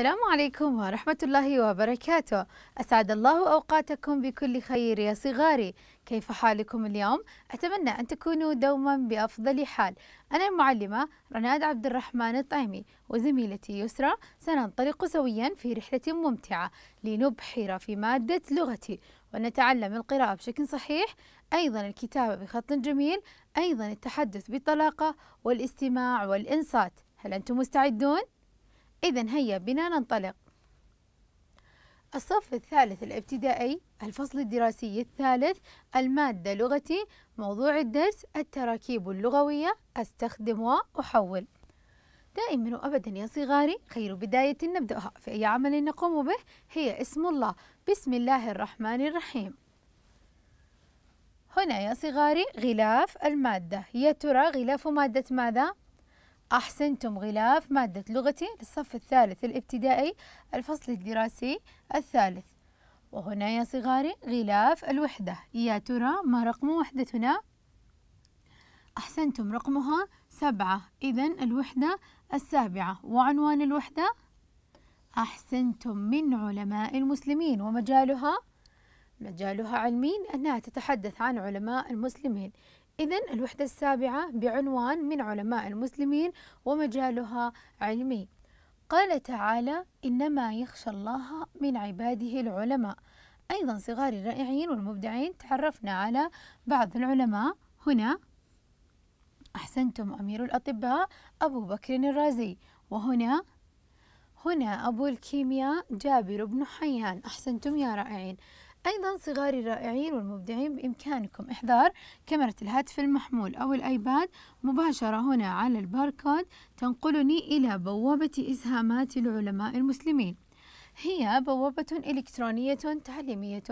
السلام عليكم ورحمة الله وبركاته أسعد الله أوقاتكم بكل خير يا صغاري كيف حالكم اليوم؟ أتمنى أن تكونوا دوما بأفضل حال أنا المعلمة رناد عبد الرحمن الطعيمي وزميلتي يسرى سننطلق سويا في رحلة ممتعة لنبحر في مادة لغتي ونتعلم القراءة بشكل صحيح أيضا الكتابة بخط جميل أيضا التحدث بطلاقة والاستماع والإنصات هل أنتم مستعدون؟ إذا هيا بنا ننطلق الصف الثالث الابتدائي الفصل الدراسي الثالث المادة لغتي موضوع الدرس التراكيب اللغوية أستخدم وأحول دائما وأبدا يا صغاري خير بداية نبدأها في أي عمل نقوم به هي اسم الله بسم الله الرحمن الرحيم هنا يا صغاري غلاف المادة يا ترى غلاف مادة ماذا؟ أحسنتم غلاف مادة لغتي للصف الثالث الابتدائي الفصل الدراسي الثالث وهنا يا صغاري غلاف الوحدة يا ترى ما رقم وحدتنا؟ أحسنتم رقمها سبعة إذا الوحدة السابعة وعنوان الوحدة أحسنتم من علماء المسلمين ومجالها مجالها علمي أنها تتحدث عن علماء المسلمين إذا الوحدة السابعة بعنوان من علماء المسلمين ومجالها علمي قال تعالى إنما يخشى الله من عباده العلماء أيضا صغار الرائعين والمبدعين تعرفنا على بعض العلماء هنا أحسنتم أمير الأطباء أبو بكر الرازي وهنا هنا أبو الكيمياء جابر بن حيان أحسنتم يا رائعين أيضا صغاري الرائعين والمبدعين بإمكانكم إحضار كاميرا الهاتف المحمول أو الآيباد مباشرة هنا على الباركود تنقلني إلى بوابة إسهامات العلماء المسلمين هي بوابة إلكترونية تعليمية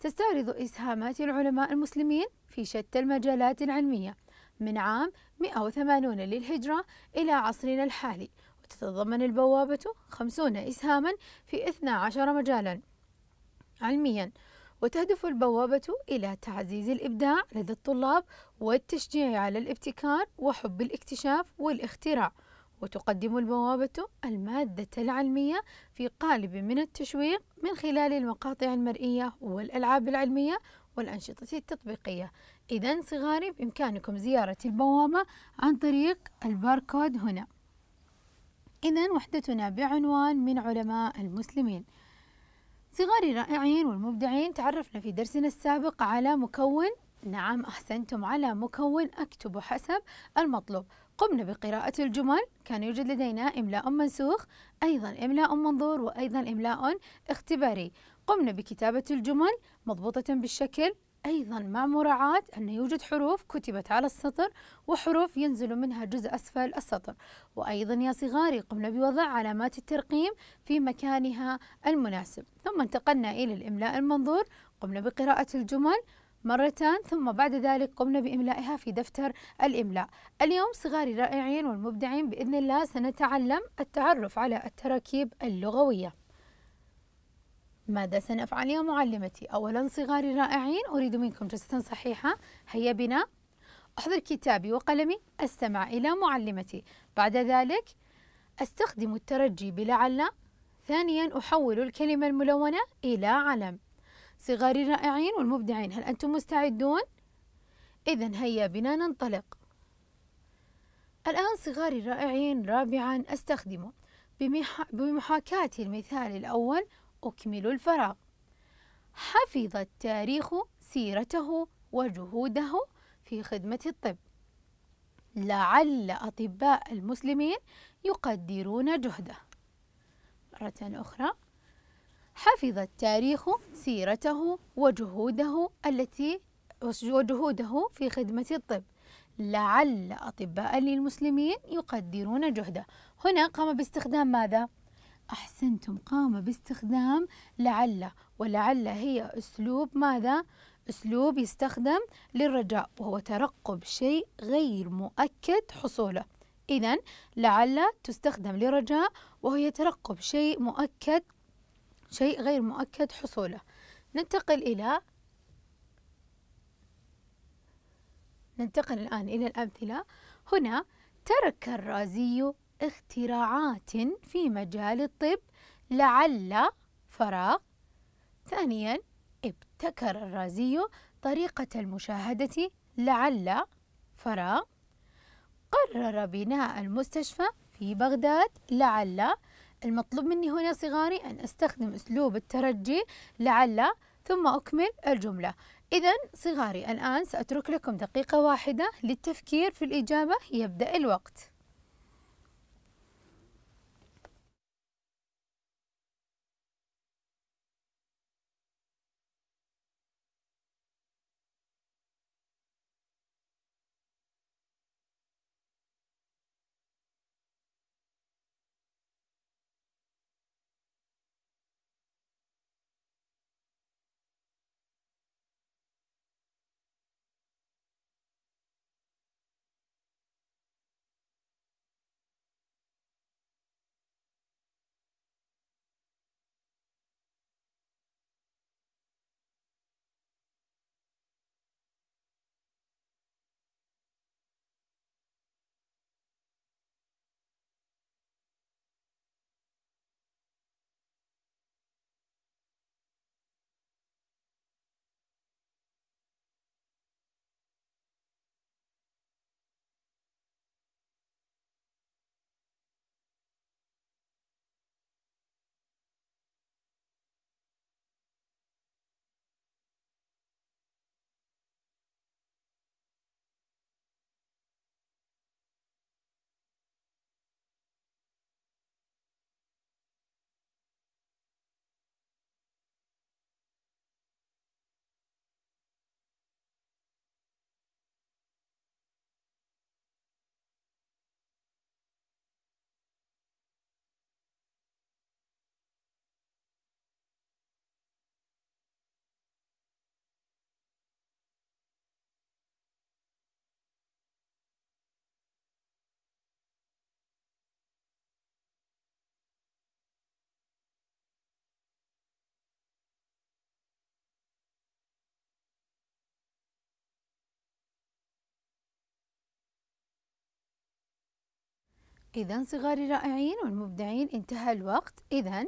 تستعرض إسهامات العلماء المسلمين في شتى المجالات العلمية من عام 180 للهجرة إلى عصرنا الحالي وتتضمن البوابة 50 إسهاما في 12 مجالاً علميا وتهدف البوابة إلى تعزيز الإبداع لدى الطلاب والتشجيع على الابتكار وحب الاكتشاف والاختراع وتقدم البوابة المادة العلمية في قالب من التشويق من خلال المقاطع المرئية والألعاب العلمية والأنشطة التطبيقية إذا صغاري بإمكانكم زيارة البوابة عن طريق الباركود هنا إذا وحدتنا بعنوان من علماء المسلمين صغار الرائعين والمبدعين تعرفنا في درسنا السابق على مكون نعم أحسنتم على مكون أكتب حسب المطلوب قمنا بقراءة الجمل كان يوجد لدينا إملاء منسوخ أيضا إملاء منظور وأيضا إملاء اختباري قمنا بكتابة الجمل مضبوطة بالشكل أيضا مع مراعاة أن يوجد حروف كتبت على السطر وحروف ينزل منها جزء أسفل السطر وأيضا يا صغاري قمنا بوضع علامات الترقيم في مكانها المناسب ثم انتقلنا إلى الإملاء المنظور قمنا بقراءة الجمل مرتان ثم بعد ذلك قمنا بإملائها في دفتر الإملاء اليوم صغاري الرائعين والمبدعين بإذن الله سنتعلم التعرف على التراكيب اللغوية ماذا سنفعل يا معلمتي؟ أولا صغاري الرائعين أريد منكم جلسة صحيحة هيا بنا أحضر كتابي وقلمي أستمع إلى معلمتي بعد ذلك أستخدم الترجي بلعل ثانيا أحول الكلمة الملونة إلى علم صغاري الرائعين والمبدعين هل أنتم مستعدون؟ إذا هيا بنا ننطلق الآن صغاري الرائعين رابعا أستخدم بمحاكاة المثال الأول أكمل الفراغ حفظ التاريخ سيرته وجهوده في خدمة الطب لعل أطباء المسلمين يقدرون جهده مرة أخرى حفظ التاريخ سيرته وجهوده التي وجهوده في خدمة الطب لعل أطباء المسلمين يقدرون جهده هنا قام باستخدام ماذا؟ أحسنتم قام باستخدام لعل ولعل هي أسلوب ماذا؟ أسلوب يستخدم للرجاء وهو ترقب شيء غير مؤكد حصوله إذا لعل تستخدم للرجاء وهي ترقب شيء مؤكد شيء غير مؤكد حصوله ننتقل إلى ننتقل الآن إلى الأمثلة هنا ترك الرازي اختراعات في مجال الطب لعل فراغ ثانيا ابتكر الرازي طريقة المشاهدة لعل فراغ قرر بناء المستشفى في بغداد لعل المطلوب مني هنا صغاري أن أستخدم أسلوب الترجي لعل ثم أكمل الجملة إذا صغاري الآن سأترك لكم دقيقة واحدة للتفكير في الإجابة يبدأ الوقت إذا صغار الرائعين والمبدعين انتهى الوقت إذا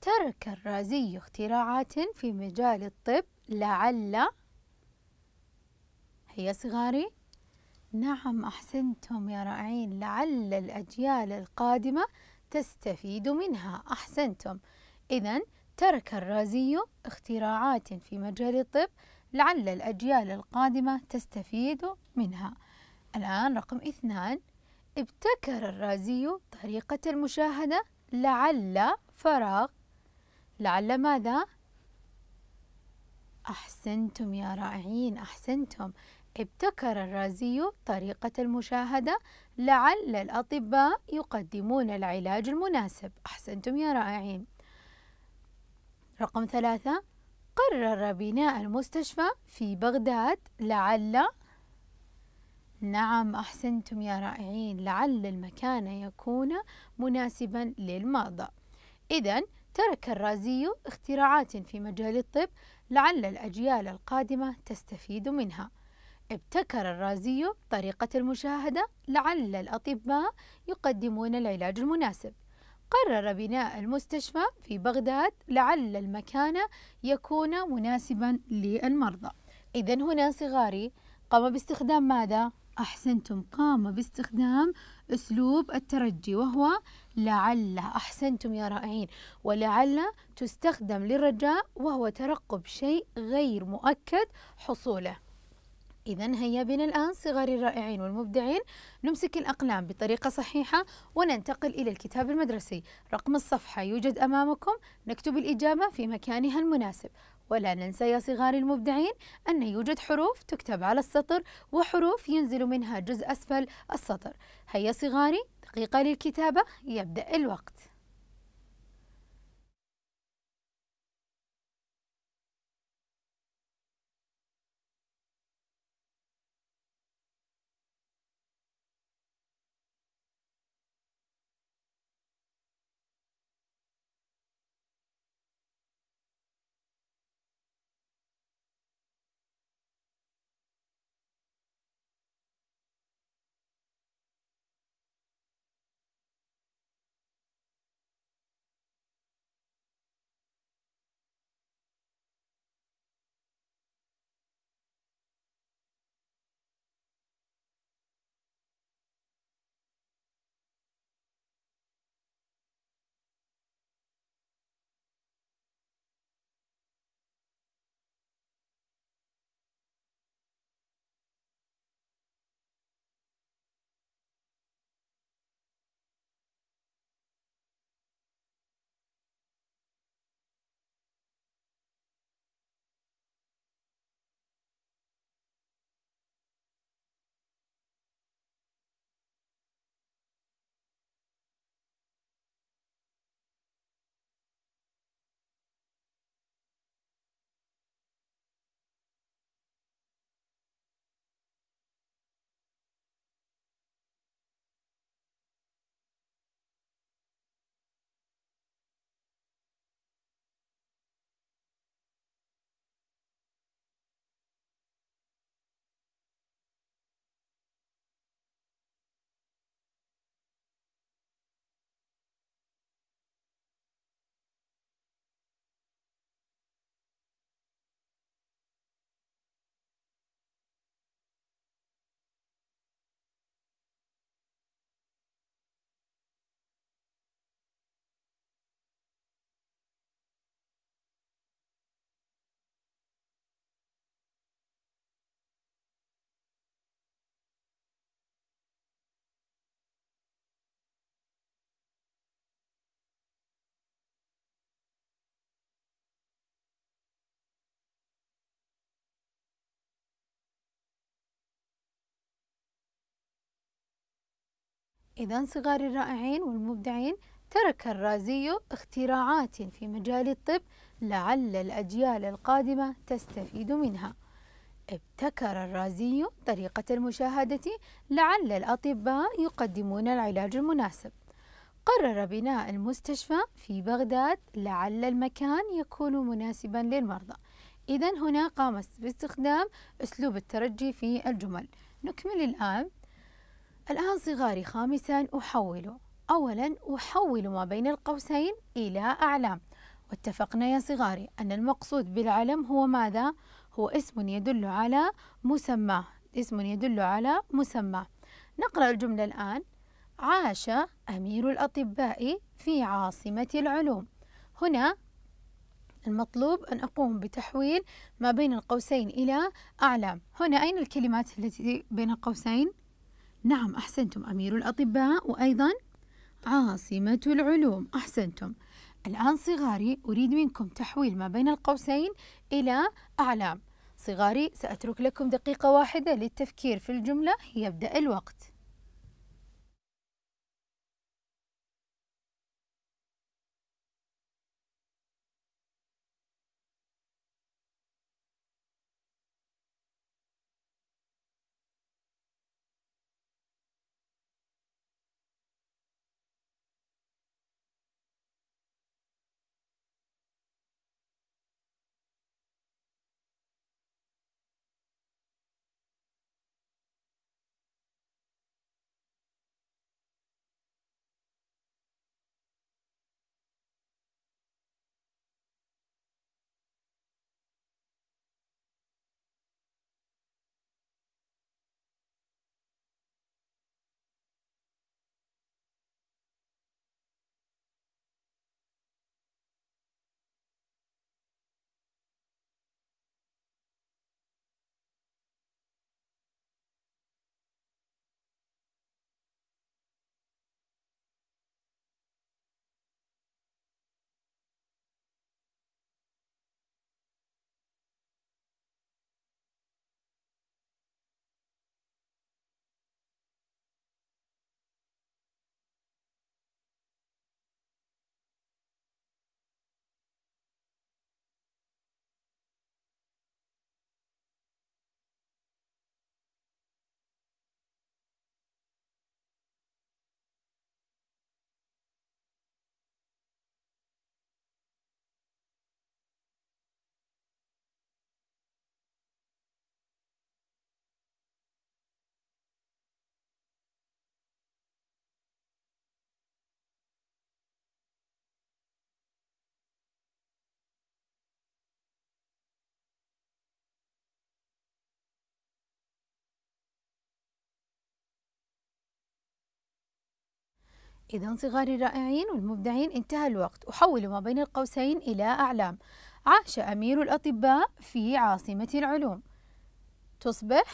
ترك الرازي اختراعات في مجال الطب لعل هي صغاري نعم أحسنتم يا رائعين لعل الأجيال القادمة تستفيد منها أحسنتم إذا ترك الرازي اختراعات في مجال الطب لعل الأجيال القادمة تستفيد منها الآن رقم اثنان ابتكر الرازي طريقة المشاهدة لعل فراغ لعل ماذا؟ أحسنتم يا رائعين أحسنتم ابتكر الرازي طريقة المشاهدة لعل الأطباء يقدمون العلاج المناسب أحسنتم يا رائعين رقم ثلاثة قرر بناء المستشفى في بغداد لعل نعم أحسنتم يا رائعين لعل المكان يكون مناسبا للمرضى إذا ترك الرازي اختراعات في مجال الطب لعل الأجيال القادمة تستفيد منها ابتكر الرازي طريقة المشاهدة لعل الأطباء يقدمون العلاج المناسب قرر بناء المستشفى في بغداد لعل المكان يكون مناسبا للمرضى إذا هنا صغاري قام باستخدام ماذا؟ أحسنتم قام باستخدام أسلوب الترجي وهو لعل أحسنتم يا رائعين ولعل تستخدم للرجاء وهو ترقب شيء غير مؤكد حصوله إذا هيا بنا الآن صغار الرائعين والمبدعين نمسك الأقلام بطريقة صحيحة وننتقل إلى الكتاب المدرسي رقم الصفحة يوجد أمامكم نكتب الإجابة في مكانها المناسب ولا ننسى يا صغار المبدعين أن يوجد حروف تكتب على السطر وحروف ينزل منها جزء أسفل السطر هيا صغاري دقيقة للكتابة يبدأ الوقت إذا صغار الرائعين والمبدعين ترك الرازيو اختراعات في مجال الطب لعل الأجيال القادمة تستفيد منها ابتكر الرازي طريقة المشاهدة لعل الأطباء يقدمون العلاج المناسب قرر بناء المستشفى في بغداد لعل المكان يكون مناسبا للمرضى إذا هنا قام باستخدام أسلوب الترجي في الجمل نكمل الآن الآن صغاري خامسا أحوله أولا أحول ما بين القوسين إلى أعلام واتفقنا يا صغاري أن المقصود بالعلم هو ماذا؟ هو اسم يدل على مسمى اسم يدل على مسمى نقرأ الجملة الآن عاش أمير الأطباء في عاصمة العلوم هنا المطلوب أن أقوم بتحويل ما بين القوسين إلى أعلام هنا أين الكلمات التي بين القوسين؟ نعم أحسنتم أمير الأطباء وأيضا عاصمة العلوم أحسنتم الآن صغاري أريد منكم تحويل ما بين القوسين إلى أعلام صغاري سأترك لكم دقيقة واحدة للتفكير في الجملة يبدأ الوقت إذا صغار الرائعين والمبدعين انتهى الوقت وحولوا ما بين القوسين إلى أعلام عاش أمير الأطباء في عاصمة العلوم تصبح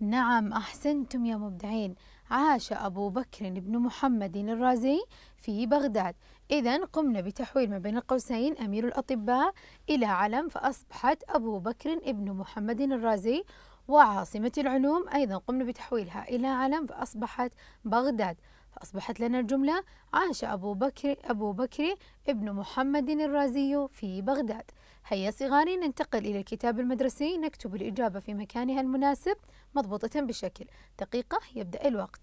نعم أحسنتم يا مبدعين عاش أبو بكر بن محمد الرازي في بغداد إذا قمنا بتحويل ما بين القوسين أمير الأطباء إلى علم فأصبحت أبو بكر بن محمد الرازي وعاصمة العلوم أيضا قمنا بتحويلها إلى علم فأصبحت بغداد فأصبحت لنا الجملة عاش أبو بكر أبو بكر ابن محمد الرازي في بغداد هيا صغاري ننتقل إلى الكتاب المدرسي نكتب الإجابة في مكانها المناسب مضبوطة بشكل دقيقة يبدأ الوقت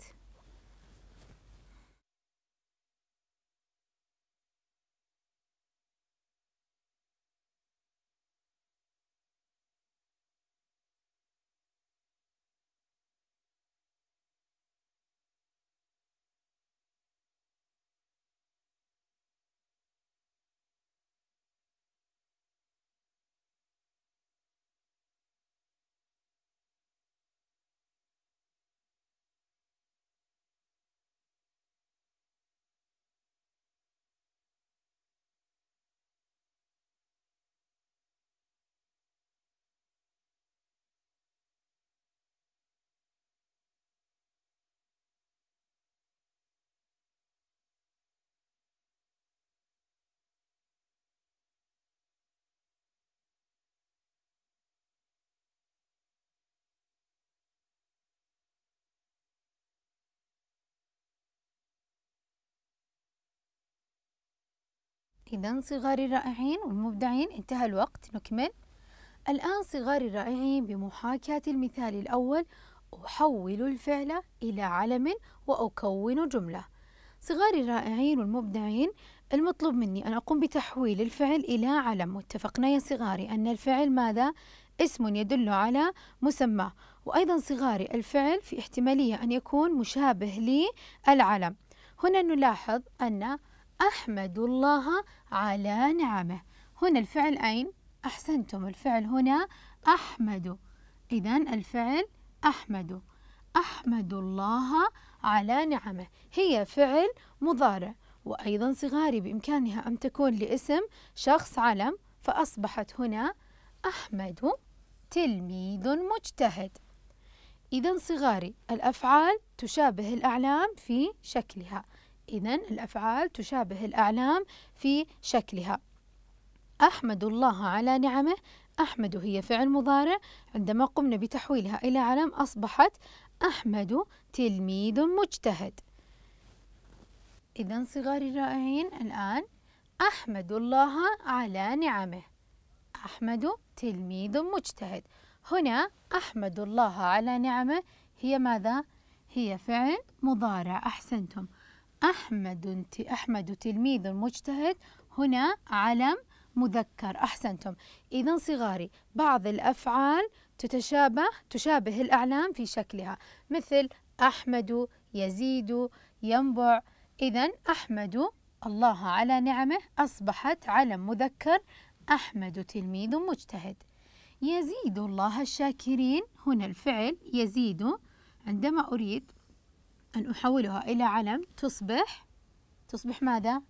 إذا صغاري الرائعين والمبدعين انتهى الوقت نكمل الآن صغاري الرائعين بمحاكاة المثال الأول أحول الفعل إلى علم وأكون جملة صغاري الرائعين والمبدعين المطلوب مني أن أقوم بتحويل الفعل إلى علم واتفقنا يا صغاري أن الفعل ماذا؟ اسم يدل على مسمى وأيضا صغاري الفعل في احتمالية أن يكون مشابه للعلم هنا نلاحظ أن أحمد الله على نعمه هنا الفعل أين؟ أحسنتم الفعل هنا أحمد إذا الفعل أحمد أحمد الله على نعمه هي فعل مضارع وأيضا صغاري بإمكانها أن تكون لاسم شخص علم فأصبحت هنا أحمد تلميذ مجتهد إذا صغاري الأفعال تشابه الأعلام في شكلها إذا الأفعال تشابه الأعلام في شكلها أحمد الله على نعمه أحمد هي فعل مضارع عندما قمنا بتحويلها إلى علم أصبحت أحمد تلميذ مجتهد إذا صغاري الرائعين الآن أحمد الله على نعمه أحمد تلميذ مجتهد هنا أحمد الله على نعمه هي ماذا؟ هي فعل مضارع أحسنتم أحمد أحمد تلميذ مجتهد هنا علم مذكر أحسنتم إذا صغاري بعض الأفعال تتشابه تشابه الأعلام في شكلها مثل أحمد يزيد ينبع إذا أحمد الله على نعمه أصبحت علم مذكر أحمد تلميذ مجتهد يزيد الله الشاكرين هنا الفعل يزيد عندما أريد أن أحولها إلى علم تصبح تصبح ماذا؟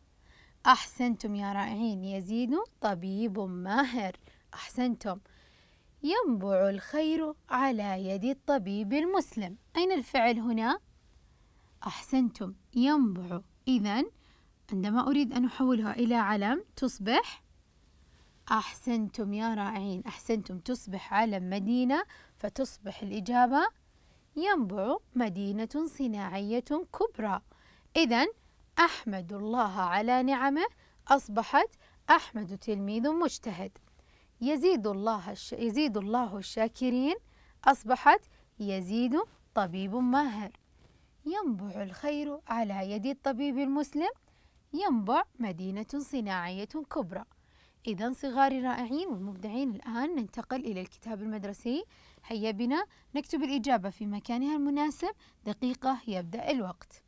أحسنتم يا رائعين يزيد طبيب ماهر أحسنتم ينبع الخير على يد الطبيب المسلم أين الفعل هنا؟ أحسنتم ينبع إذا عندما أريد أن أحولها إلى علم تصبح أحسنتم يا رائعين أحسنتم تصبح علم مدينة فتصبح الإجابة ينبع مدينة صناعية كبرى إذا أحمد الله على نعمه أصبحت أحمد تلميذ مجتهد يزيد الله الش... يزيد الله الشاكرين أصبحت يزيد طبيب ماهر ينبع الخير على يد الطبيب المسلم ينبع مدينة صناعية كبرى إذا صغاري رائعين والمبدعين الآن ننتقل إلى الكتاب المدرسي هيا بنا نكتب الإجابة في مكانها المناسب دقيقة يبدأ الوقت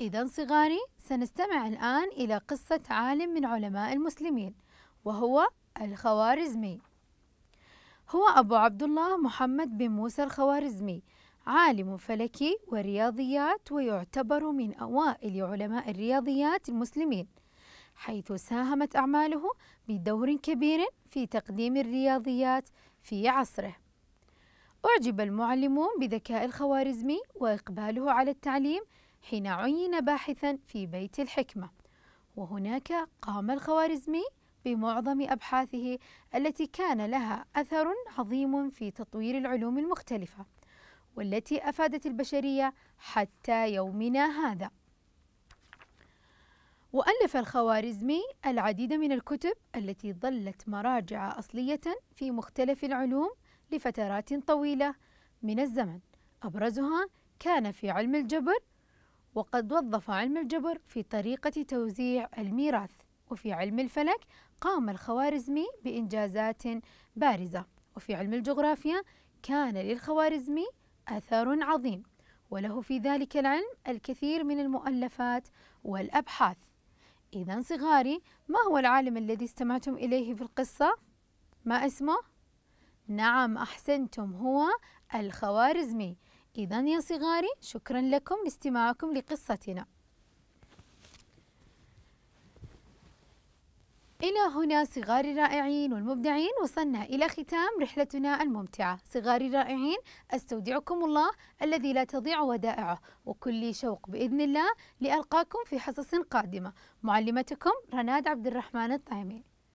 إذا صغاري سنستمع الآن إلى قصة عالم من علماء المسلمين وهو الخوارزمي هو أبو عبد الله محمد بن موسى الخوارزمي عالم فلكي ورياضيات ويعتبر من أوائل علماء الرياضيات المسلمين حيث ساهمت أعماله بدور كبير في تقديم الرياضيات في عصره أعجب المعلمون بذكاء الخوارزمي وإقباله على التعليم حين عين باحثا في بيت الحكمة وهناك قام الخوارزمي بمعظم أبحاثه التي كان لها أثر عظيم في تطوير العلوم المختلفة والتي أفادت البشرية حتى يومنا هذا وألف الخوارزمي العديد من الكتب التي ظلت مراجع أصلية في مختلف العلوم لفترات طويلة من الزمن أبرزها كان في علم الجبر وقد وظف علم الجبر في طريقة توزيع الميراث وفي علم الفلك قام الخوارزمي بإنجازات بارزة وفي علم الجغرافيا كان للخوارزمي أثر عظيم وله في ذلك العلم الكثير من المؤلفات والأبحاث إذا صغاري ما هو العالم الذي استمعتم إليه في القصة؟ ما اسمه؟ نعم أحسنتم هو الخوارزمي إذا يا صغاري شكرا لكم لاستماعكم لقصتنا إلى هنا صغاري الرائعين والمبدعين وصلنا إلى ختام رحلتنا الممتعة صغاري الرائعين أستودعكم الله الذي لا تضيع ودائعه وكل شوق بإذن الله لألقاكم في حصص قادمة معلمتكم رناد عبد الرحمن الطايمين